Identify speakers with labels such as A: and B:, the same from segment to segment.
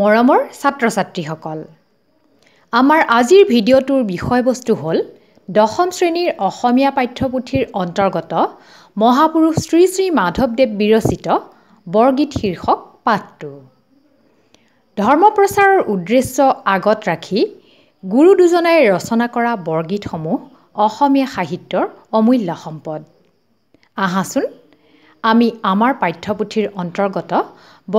A: মৰমৰ ছাত্ৰ ছাত্ৰীসকল আমাৰ আজিৰ ভিডিঅ'টোৰ বিষয়বস্তু হ'ল দশম শ্ৰেণীৰ অসমীয়া পাঠ্যপুথিৰ অন্তৰ্গত মহাপুৰুষ শ্ৰী শ্ৰী মাধৱদেৱ বিৰচিত বৰগীত শীৰ্ষক পাঠটো ধৰ্ম প্ৰচাৰৰ উদ্দেশ্য আগত ৰাখি গুৰু দুজনাই ৰচনা কৰা বৰগীতসমূহ অসমীয়া সাহিত্যৰ অমূল্য সম্পদ আহাচোন আমি আমাৰ পাঠ্যপুথিৰ অন্তৰ্গত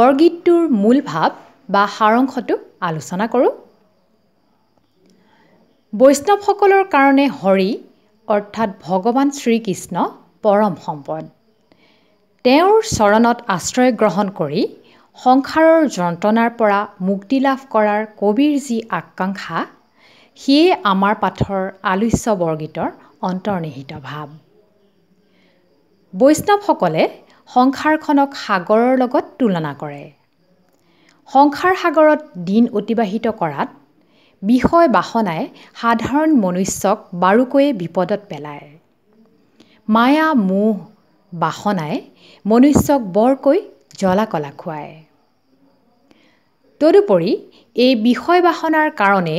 A: বৰগীতটোৰ মূল ভাৱ বা সাৰাংশটো আলোচনা কৰোঁ বৈষ্ণৱসকলৰ কাৰণে হৰি অৰ্থাৎ ভগৱান শ্ৰীকৃষ্ণ পৰম সম্পদ তেওঁৰ চৰণত আশ্ৰয় গ্ৰহণ কৰি সংসাৰৰ যন্ত্ৰণাৰ পৰা মুক্তি লাভ কৰাৰ কবিৰ যি আকাংক্ষা সিয়ে আমাৰ পাঠৰ আলোচ্য বৰগীতৰ অন্তৰ্নিহিত ভাৱ বৈষ্ণৱসকলে সংসাৰখনক সাগৰৰ লগত তুলনা কৰে সংসাৰ সাগৰত দিন অতিবাহিত কৰাত বিষয় বাসনাই সাধাৰণ মনুষ্যক বাৰুকৈয়ে বিপদত পেলায় মায়া মোহ বাসনাই মনুষ্যক বৰকৈ কলা খুৱায় তদুপৰি এই বিষয় বাসনাৰ কাৰণে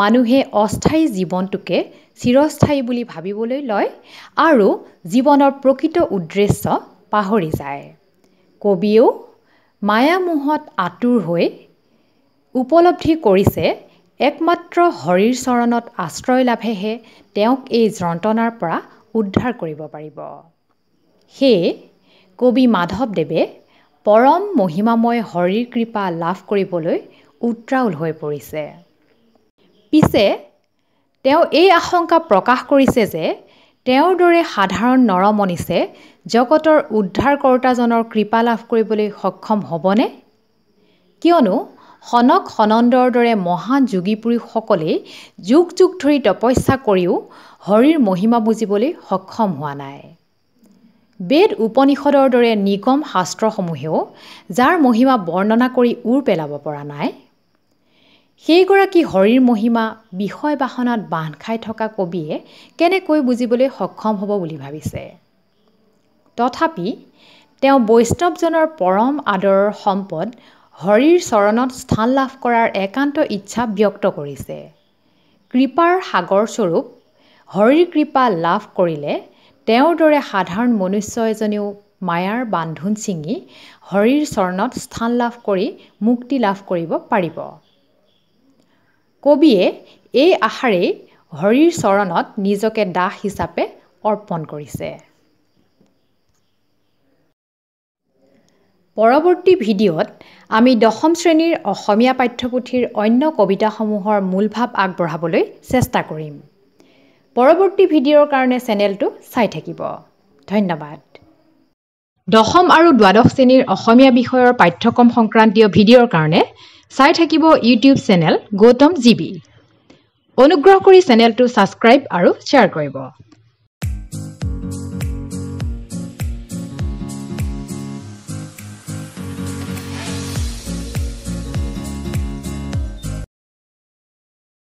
A: মানুহে অস্থায়ী জীৱনটোকে চিৰস্থায়ী বুলি ভাবিবলৈ লয় আৰু জীৱনৰ প্ৰকৃত উদ্দেশ্য পাহৰি যায় কবিয়েও মায়ামোহত আঁতৰ হৈ উপলব্ধি কৰিছে একমাত্ৰ হৰিৰ চৰণত আশ্ৰয় লাভেহে তেওঁক এই যন্ত্ৰণাৰ পৰা উদ্ধাৰ কৰিব পাৰিব সেয়ে কবি মাধৱদেৱে পৰম মহিমাময় হৰিৰ কৃপা লাভ কৰিবলৈ উত্ৰাউল হৈ পৰিছে পিছে তেওঁ এই আশংকা প্ৰকাশ কৰিছে যে তেওঁৰ দৰে সাধাৰণ নৰমনিছে জগতৰ উদ্ধাৰকৰ্তাজনৰ কৃপা লাভ কৰিবলৈ সক্ষম হ'বনে কিয়নো সনক সনন্দৰ দৰে মহান যোগী পুৰুষসকলেই যুগ যুগ ধৰি তপস্যা কৰিও হৰিৰ মহিমা বুজিবলৈ সক্ষম হোৱা নাই বেদ উপনিষদৰ দৰে নিগম শাস্ত্ৰসমূহেও যাৰ মহিমা বৰ্ণনা কৰি উৰ পেলাব পৰা নাই সেইগৰাকী হৰিৰ মহিমা বিষয় বাসনাত বান্ধ খাই থকা কবিয়ে কেনেকৈ বুজিবলৈ সক্ষম হ'ব বুলি ভাবিছে তথাপি তেওঁ বৈষ্ণৱজনৰ পৰম আদৰৰ সম্পদ হৰিৰ চৰণত স্থান লাভ কৰাৰ একান্ত ইচ্ছা ব্যক্ত কৰিছে কৃপাৰ সাগৰস্বৰূপ হৰিৰ কৃপা লাভ কৰিলে তেওঁৰ দৰে সাধাৰণ মনুষ্য এজনেও মায়াৰ বান্ধোন ছিঙি হৰিৰ চৰণত স্থান লাভ কৰি মুক্তি লাভ কৰিব পাৰিব কবিয়ে এই আশাৰেই হৰিৰ চৰণত নিজকে দাস হিচাপে অৰ্পণ কৰিছে পৰৱৰ্তী ভিডিঅ'ত আমি দশম শ্ৰেণীৰ অসমীয়া পাঠ্যপুথিৰ অন্য কবিতাসমূহৰ মূলভাৱ আগবঢ়াবলৈ চেষ্টা কৰিম পৰৱৰ্তী ভিডিঅ'ৰ কাৰণে চেনেলটো চাই থাকিব ধন্যবাদ দশম আৰু দ্বাদশ শ্ৰেণীৰ অসমীয়া বিষয়ৰ পাঠ্যক্ৰম সংক্ৰান্তীয় ভিডিঅ'ৰ কাৰণে চাই থাকিব ইউটিউব চেনেল গৌতম জিবি অনুগ্ৰহ কৰি চেনেলটো ছাবস্ক্ৰাইব আৰু শ্বেয়াৰ কৰিব